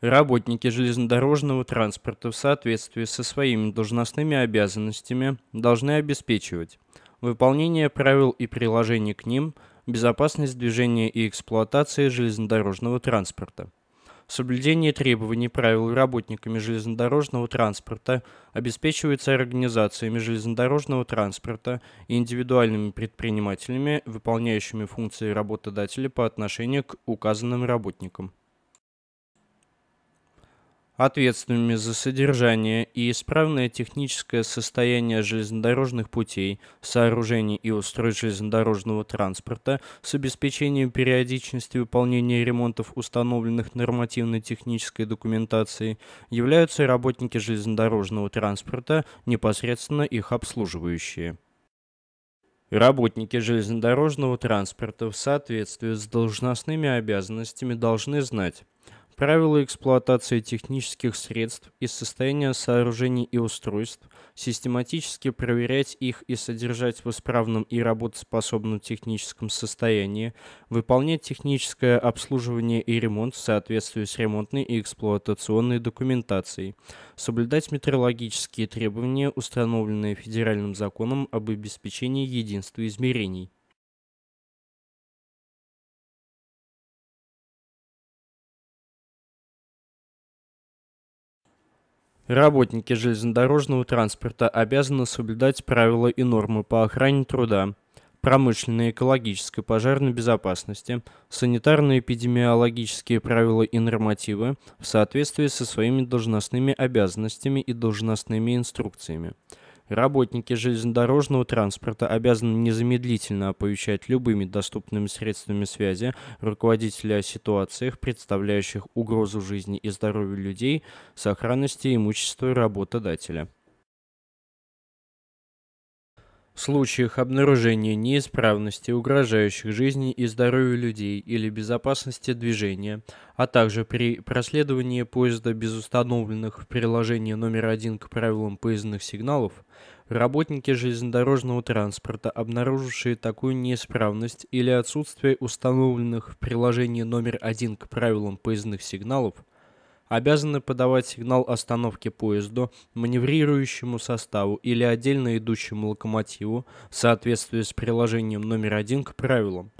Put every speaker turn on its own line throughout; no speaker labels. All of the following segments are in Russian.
Работники железнодорожного транспорта в соответствии со своими должностными обязанностями должны обеспечивать выполнение правил и приложений к ним, безопасность движения и эксплуатации железнодорожного транспорта. Соблюдение требований правил работниками железнодорожного транспорта обеспечивается организациями железнодорожного транспорта и индивидуальными предпринимателями, выполняющими функции работодателя по отношению к указанным работникам ответственными за содержание и исправное техническое состояние железнодорожных путей, сооружений и устройств железнодорожного транспорта с обеспечением периодичности выполнения ремонтов, установленных нормативно-технической документацией, являются работники железнодорожного транспорта, непосредственно их обслуживающие. Работники железнодорожного транспорта в соответствии с должностными обязанностями должны знать, правила эксплуатации технических средств и состояния сооружений и устройств, систематически проверять их и содержать в исправном и работоспособном техническом состоянии, выполнять техническое обслуживание и ремонт в соответствии с ремонтной и эксплуатационной документацией, соблюдать метрологические требования, установленные федеральным законом об обеспечении единства измерений. Работники железнодорожного транспорта обязаны соблюдать правила и нормы по охране труда, промышленной, экологической, пожарной безопасности, санитарно-эпидемиологические правила и нормативы в соответствии со своими должностными обязанностями и должностными инструкциями. Работники железнодорожного транспорта обязаны незамедлительно оповещать любыми доступными средствами связи руководителя о ситуациях, представляющих угрозу жизни и здоровью людей, сохранности имущества работодателя случаях обнаружения неисправности, угрожающих жизни и здоровью людей или безопасности движения, а также при проследовании поезда без установленных в приложении номер один к правилам поездных сигналов, работники железнодорожного транспорта, обнаружившие такую неисправность или отсутствие установленных в приложении номер один к правилам поездных сигналов, обязаны подавать сигнал остановки поезду, маневрирующему составу или отдельно идущему локомотиву в соответствии с приложением номер один к правилам,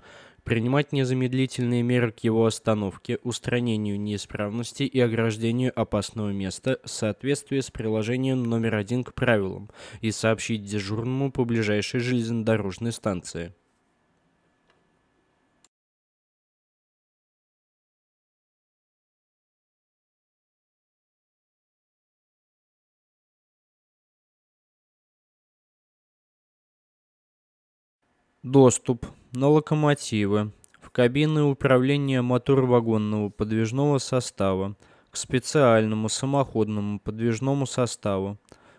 принимать незамедлительные меры к его остановке, устранению неисправности и ограждению опасного места в соответствии с приложением номер один к правилам и сообщить дежурному по ближайшей железнодорожной станции. Доступ на локомотивы, в кабины управления моторвагонного подвижного состава, к специальному самоходному подвижному составу,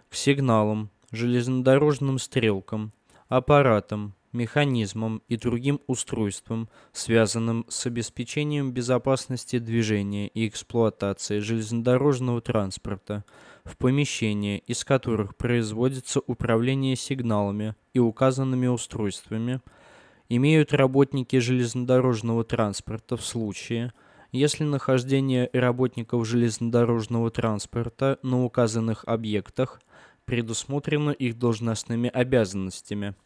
к сигналам, железнодорожным стрелкам, аппаратам, механизмом и другим устройством, связанным с обеспечением безопасности движения и эксплуатации железнодорожного транспорта, в помещения, из которых производится управление сигналами и указанными устройствами, имеют работники железнодорожного транспорта в случае, если нахождение работников железнодорожного транспорта на указанных объектах предусмотрено их должностными обязанностями –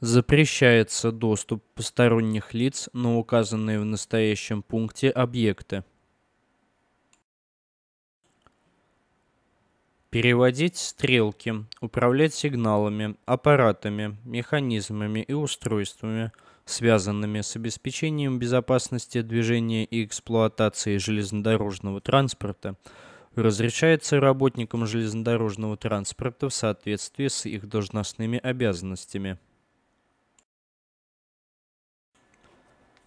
Запрещается доступ посторонних лиц на указанные в настоящем пункте объекты. Переводить стрелки, управлять сигналами, аппаратами, механизмами и устройствами, связанными с обеспечением безопасности движения и эксплуатации железнодорожного транспорта, разрешается работникам железнодорожного транспорта в соответствии с их должностными обязанностями.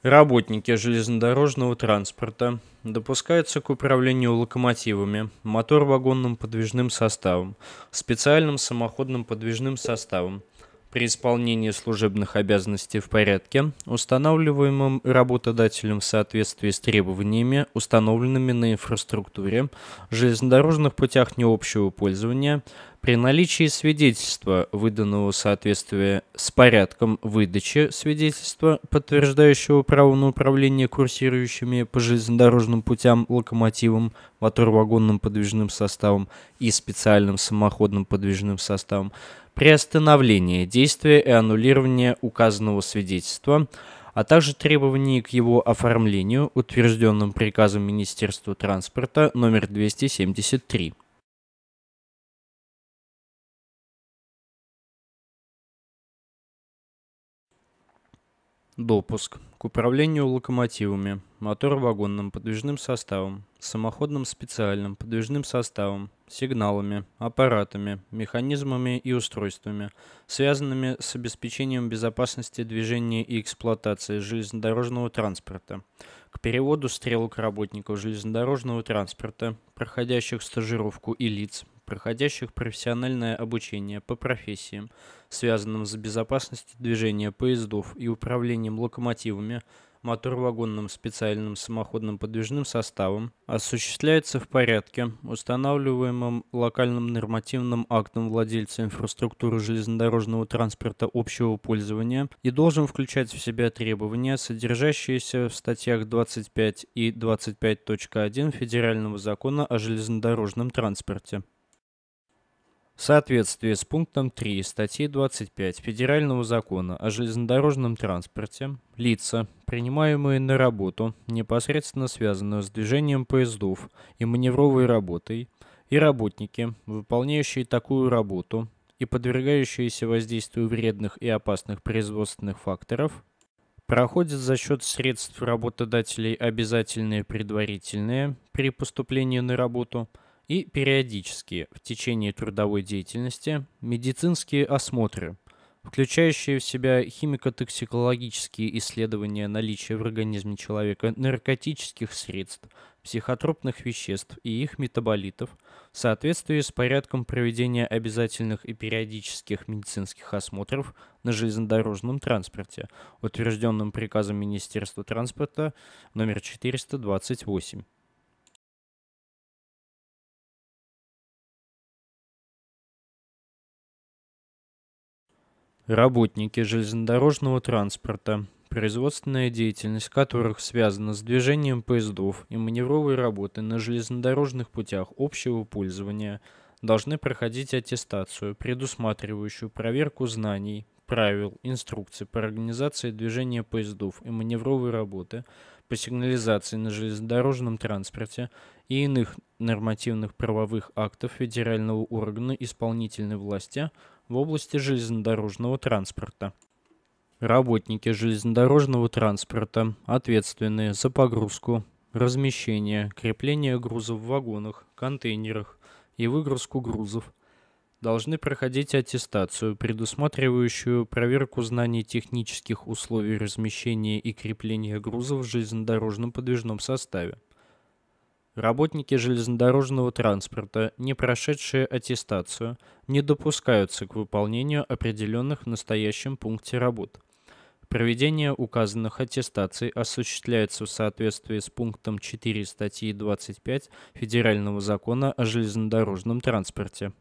Работники железнодорожного транспорта допускаются к управлению локомотивами, мотор-вагонным подвижным составом, специальным самоходным подвижным составом при исполнении служебных обязанностей в порядке, устанавливаемым работодателем в соответствии с требованиями, установленными на инфраструктуре, железнодорожных путях необщего пользования – при наличии свидетельства, выданного в соответствии с порядком выдачи свидетельства, подтверждающего право на управление курсирующими по железнодорожным путям локомотивом, вагонным подвижным составом и специальным самоходным подвижным составом, приостановление действия и аннулирование указанного свидетельства, а также требований к его оформлению, утвержденным приказом Министерства транспорта номер 273. Допуск к управлению локомотивами, моторо-вагонным подвижным составом, самоходным специальным подвижным составом, сигналами, аппаратами, механизмами и устройствами, связанными с обеспечением безопасности движения и эксплуатации железнодорожного транспорта, к переводу стрелок работников железнодорожного транспорта, проходящих стажировку и лиц, проходящих профессиональное обучение по профессиям, связанным с безопасностью движения поездов и управлением локомотивами, моторвагонным специальным самоходным подвижным составом осуществляется в порядке, устанавливаемым локальным нормативным актом владельца инфраструктуры железнодорожного транспорта общего пользования и должен включать в себя требования, содержащиеся в статьях 25 и 25.1 Федерального закона о железнодорожном транспорте в соответствии с пунктом 3 статьи 25 Федерального закона о железнодорожном транспорте лица, принимаемые на работу, непосредственно связанную с движением поездов и маневровой работой, и работники, выполняющие такую работу и подвергающиеся воздействию вредных и опасных производственных факторов, проходят за счет средств работодателей обязательные предварительные при поступлении на работу – и периодически в течение трудовой деятельности медицинские осмотры, включающие в себя химико-токсикологические исследования наличия в организме человека наркотических средств, психотропных веществ и их метаболитов, в соответствии с порядком проведения обязательных и периодических медицинских осмотров на железнодорожном транспорте, утвержденным приказом Министерства транспорта номер 428. Работники железнодорожного транспорта, производственная деятельность которых связана с движением поездов и маневровой работой на железнодорожных путях общего пользования, должны проходить аттестацию, предусматривающую проверку знаний, правил, инструкций по организации движения поездов и маневровой работы, по сигнализации на железнодорожном транспорте и иных нормативных правовых актов федерального органа исполнительной власти – в области железнодорожного транспорта. Работники железнодорожного транспорта ответственные за погрузку, размещение, крепление грузов в вагонах, контейнерах и выгрузку грузов должны проходить аттестацию, предусматривающую проверку знаний технических условий размещения и крепления грузов в железнодорожном подвижном составе. Работники железнодорожного транспорта, не прошедшие аттестацию, не допускаются к выполнению определенных в настоящем пункте работ. Проведение указанных аттестаций осуществляется в соответствии с пунктом 4 статьи 25 Федерального закона о железнодорожном транспорте.